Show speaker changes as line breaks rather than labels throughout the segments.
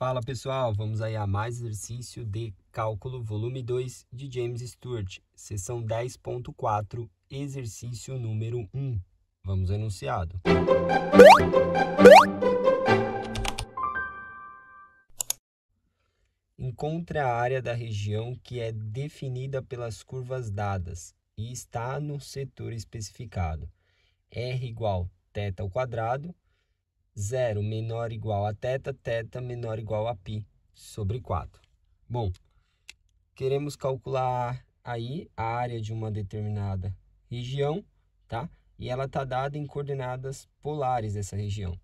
Fala pessoal, vamos aí a mais exercício de cálculo, volume 2 de James Stewart, seção 10.4, exercício número 1. Vamos ao enunciado. Encontre a área da região que é definida pelas curvas dadas e está no setor especificado. R igual θ ao quadrado zero menor igual a θ, θ menor igual a π sobre 4. Bom, queremos calcular aí a área de uma determinada região, tá? E ela está dada em coordenadas polares dessa região.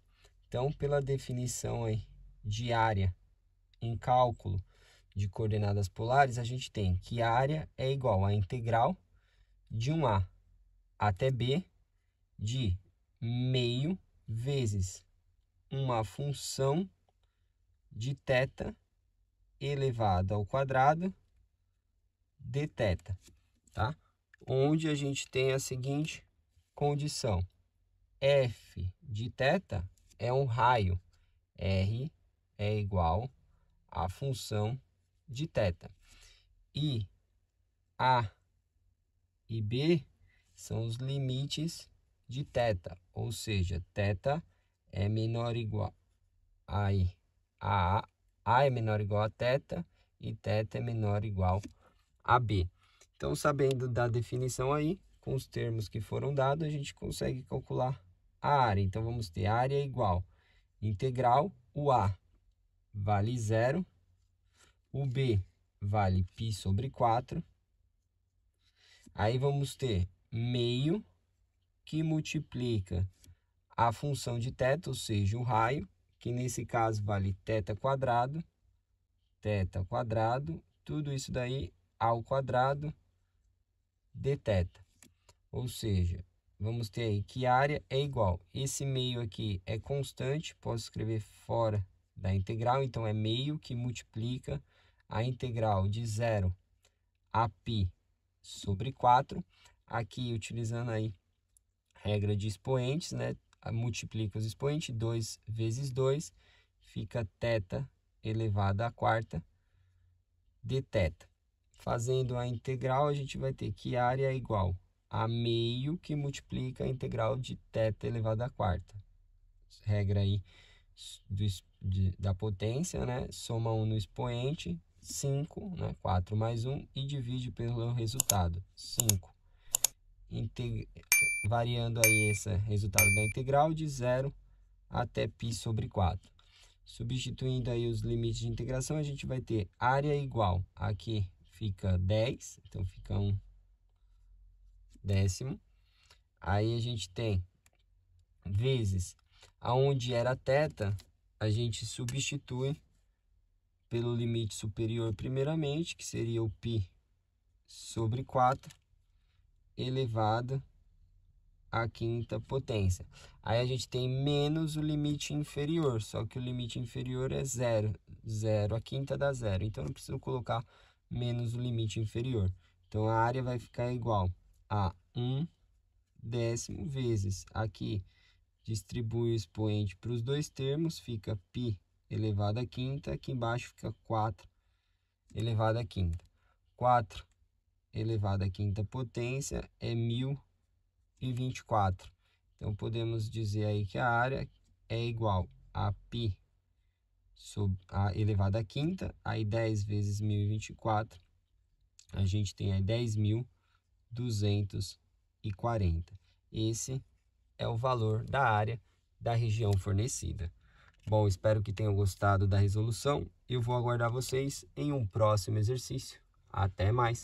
Então, pela definição aí de área em cálculo de coordenadas polares, a gente tem que a área é igual à integral de 1A até B de meio vezes uma função de θ elevado ao quadrado de θ, tá? Onde a gente tem a seguinte condição. F de θ é um raio. R é igual à função de θ. E A e B são os limites de θ, ou seja, θ é menor igual a I. A, a, a é menor igual a teta e teta é menor igual a B. Então, sabendo da definição aí, com os termos que foram dados, a gente consegue calcular a área. Então, vamos ter área igual integral, o A vale zero, o B vale π sobre 4. Aí, vamos ter meio que multiplica a função de θ, ou seja, o raio, que nesse caso vale θ quadrado, θ quadrado, tudo isso daí ao quadrado dθ. Ou seja, vamos ter aí que área é igual. Esse meio aqui é constante, posso escrever fora da integral, então é meio que multiplica a integral de zero a π sobre 4. Aqui, utilizando aí regra de expoentes, né? multiplica os expoentes, 2 vezes 2, fica θ elevado à quarta de θ. Fazendo a integral, a gente vai ter que área é igual a meio que multiplica a integral de θ elevado à quarta. Regra aí do, de, da potência, né? Soma 1 um no expoente, 5, né? 4 mais 1, e divide pelo resultado, 5 variando aí esse resultado da integral de 0 até π sobre 4. Substituindo aí os limites de integração, a gente vai ter área igual, aqui fica 10, então fica um décimo. Aí a gente tem vezes aonde era teta, a gente substitui pelo limite superior primeiramente, que seria o π sobre 4, elevado à quinta potência. Aí a gente tem menos o limite inferior, só que o limite inferior é zero. Zero, a quinta dá zero. Então eu preciso colocar menos o limite inferior. Então a área vai ficar igual a 1 décimo vezes. Aqui distribui o expoente para os dois termos, fica π elevado à quinta, aqui embaixo fica 4 elevado à quinta. 4 elevado à quinta potência é 1024. Então, podemos dizer aí que a área é igual a π sobre a elevado à quinta, aí 10 vezes 1024, a gente tem aí 10.240. Esse é o valor da área da região fornecida. Bom, espero que tenham gostado da resolução. Eu vou aguardar vocês em um próximo exercício. Até mais!